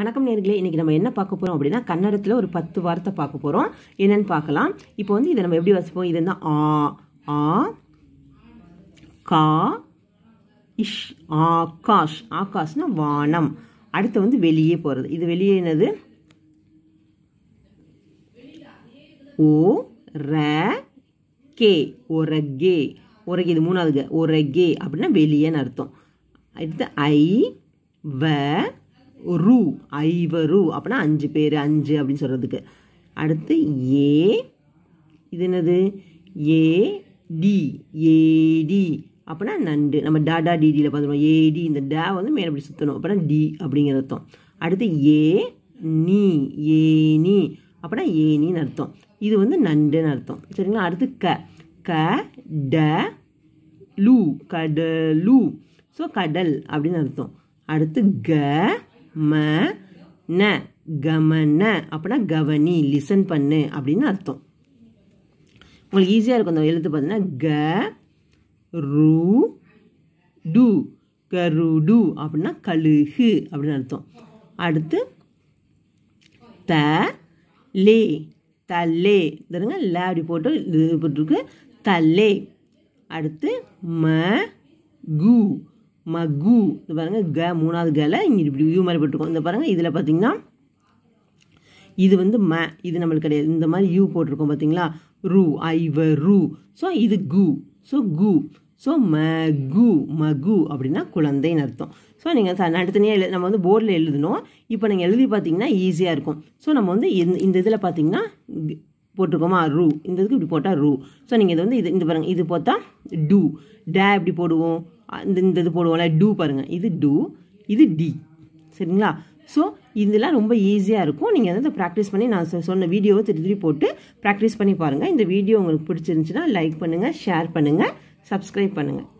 வணக்கம் நேர்களே இன்றைக்கி நம்ம என்ன பார்க்க போகிறோம் அப்படின்னா கன்னடத்தில் ஒரு பத்து வார்த்தை பார்க்க போகிறோம் என்னென்னு பார்க்கலாம் இப்போ வந்து இதை நம்ம எப்படி வசிப்போம் இது வந்து ஆ ஆ கா இஷ் ஆகாஷ் ஆகாஷ்னா வானம் அடுத்து வந்து வெளியே போகிறது இது வெளியே என்னது ஓ ர கே ஒரகே ஒரகே இது மூணாவது ஒரகே அப்படின்னா வெளியேன்னு அர்த்தம் அடுத்து ஐ வ ரு ஐவரு அப்படின்னா அஞ்சு பேர் அஞ்சு அப்படின்னு சொல்கிறதுக்கு அடுத்து ஏ இது என்னது ஏ டி ஏடி அப்படின்னா நண்டு நம்ம டாடா டிடியில் பார்த்துருவோம் ஏடி இந்த டா வந்து மேலே அப்படி சுற்றணும் அப்படின்னா டி அப்படிங்கிற அர்த்தம் அடுத்து ஏ நீ ஏனி அப்படின்னா ஏனின்னு அர்த்தம் இது வந்து நண்டுன்னு அர்த்தம் சரிங்களா அடுத்து க க ட லூ கடலு ஸோ கடல் அப்படின்னு அர்த்தம் அடுத்து க ம ந கமன அப்படின்னா கவனி லிசன் பண்ணு அப்படின்னு அர்த்தம் உங்களுக்கு ஈஸியாக இருக்கும் அந்த எழுத்து பார்த்தீங்கன்னா க ரூ டு கருடு அப்படின்னா கழுகு அப்படின்னு அர்த்தம் அடுத்து த லே தல்லே தருங்க ல அப்படி போட்டு இது போட்டிருக்கு தல்லே அடுத்து ம கு மகு இந்த பாருங்கள் க மூணாவது கல இங்கே இப்படி யூ மாதிரி போட்டிருக்கோம் இந்த பாருங்கள் இதில் பார்த்தீங்கன்னா இது வந்து ம இது நம்மளுக்கு கிடையாது இந்த மாதிரி யூ போட்டிருக்கோம் பார்த்தீங்களா ரூ ஐவ ரூ ஸோ இது கு ஸோ கு ஸோ மகு மகு அப்படின்னா குழந்தைன்னு அர்த்தம் ஸோ நீங்கள் ச தனியாக எழு நம்ம வந்து போர்டில் எழுதணும் இப்போ நீங்கள் எழுதி பார்த்தீங்கன்னா ஈஸியாக இருக்கும் ஸோ நம்ம வந்து இந்த இதில் பார்த்தீங்கன்னா போட்டிருக்கோமா ரூ இந்த இதுக்கு இப்படி போட்டால் ரூ ஸோ நீங்கள் இதை வந்து இது இந்த பாருங்கள் இது பார்த்தா டூ டே இப்படி போடுவோம் இந்த இந்த இது போடுவோம்ல டூ பாருங்கள் இது டூ இது டி சரிங்களா ஸோ இதெல்லாம் ரொம்ப ஈஸியாக இருக்கும் நீங்கள் வந்து ப்ராக்டிஸ் பண்ணி நான் சொன்ன வீடியோவை திரு திரு போட்டு ப்ராக்டிஸ் பண்ணி பாருங்கள் இந்த வீடியோ உங்களுக்கு பிடிச்சிருந்துச்சுன்னா லைக் பண்ணுங்கள் ஷேர் பண்ணுங்கள் சப்ஸ்கிரைப் பண்ணுங்கள்